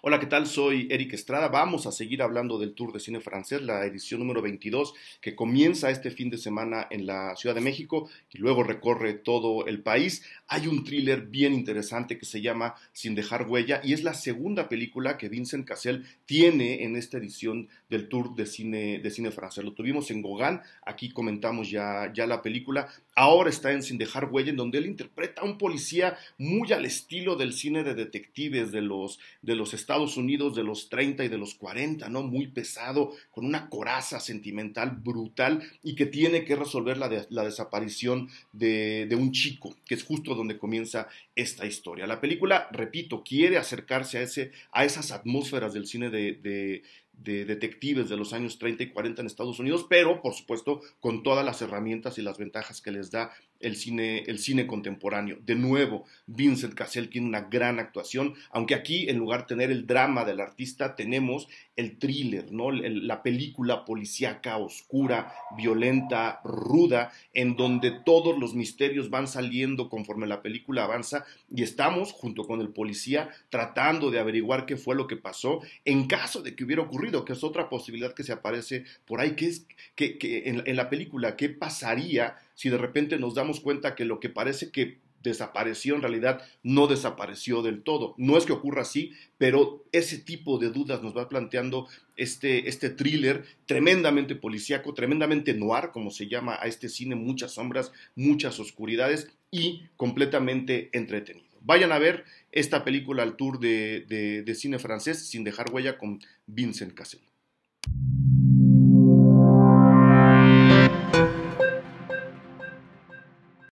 Hola, ¿qué tal? Soy Eric Estrada. Vamos a seguir hablando del Tour de Cine Francés, la edición número 22, que comienza este fin de semana en la Ciudad de México y luego recorre todo el país. Hay un thriller bien interesante que se llama Sin dejar huella y es la segunda película que Vincent Cassel tiene en esta edición del Tour de Cine, de cine Francés. Lo tuvimos en gogán aquí comentamos ya, ya la película. Ahora está en Sin dejar huella, en donde él interpreta a un policía muy al estilo del cine de detectives de los, de los Estados Unidos de los 30 y de los 40, ¿no? Muy pesado, con una coraza sentimental brutal y que tiene que resolver la, desaparición de un chico, que es justo donde comienza esta historia. La película, repito, quiere acercarse a, ese, a esas atmósferas del cine de, detectives de los años 30 y 40 en Estados Unidos, pero por supuesto con todas las herramientas y las ventajas que les da el cine, el cine contemporáneo. De nuevo, Vincent Cassell tiene una gran actuación, aunque aquí en lugar de tener el drama del artista, tenemos el thriller, ¿no? la película policíaca, oscura, violenta, ruda, en donde todos los misterios van saliendo conforme la película avanza y estamos junto con el policía tratando de averiguar qué fue lo que pasó en caso de que hubiera ocurrido, que es otra posibilidad que se aparece por ahí, que es que, en la película, ¿qué pasaría si de repente nos damos cuenta que lo que parece que desapareció, en realidad no desapareció del todo. No es que ocurra así, pero ese tipo de dudas nos va planteando este, este thriller tremendamente policíaco, tremendamente noir, como se llama a este cine, muchas sombras, muchas oscuridades y completamente entretenido. Vayan a ver esta película al tour de, de cine francés sin dejar huella con Vincent Cassel.